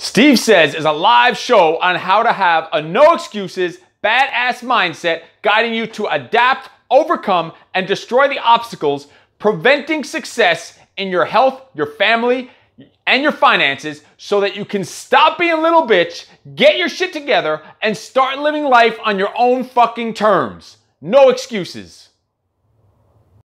Steve Says is a live show on how to have a no excuses, badass mindset guiding you to adapt, overcome, and destroy the obstacles preventing success in your health, your family, and your finances so that you can stop being a little bitch, get your shit together, and start living life on your own fucking terms. No excuses.